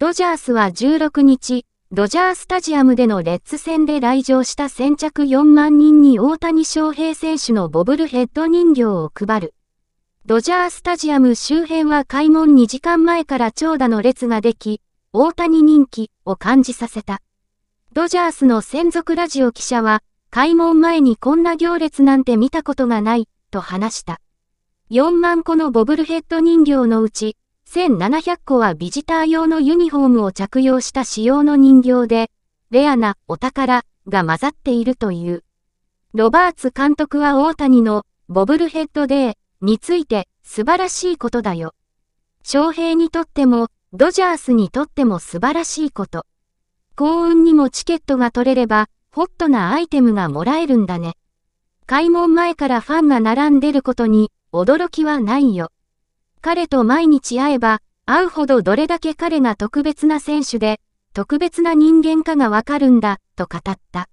ドジャースは16日、ドジャースタジアムでのレッツ戦で来場した先着4万人に大谷翔平選手のボブルヘッド人形を配る。ドジャースタジアム周辺は開門2時間前から長蛇の列ができ、大谷人気を感じさせた。ドジャースの専属ラジオ記者は、開門前にこんな行列なんて見たことがない、と話した。4万個のボブルヘッド人形のうち、1700個はビジター用のユニフォームを着用した仕様の人形で、レアなお宝が混ざっているという。ロバーツ監督は大谷のボブルヘッドデーについて素晴らしいことだよ。翔平にとっても、ドジャースにとっても素晴らしいこと。幸運にもチケットが取れれば、ホットなアイテムがもらえるんだね。開門前からファンが並んでることに、驚きはないよ。彼と毎日会えば、会うほどどれだけ彼が特別な選手で、特別な人間かがわかるんだ、と語った。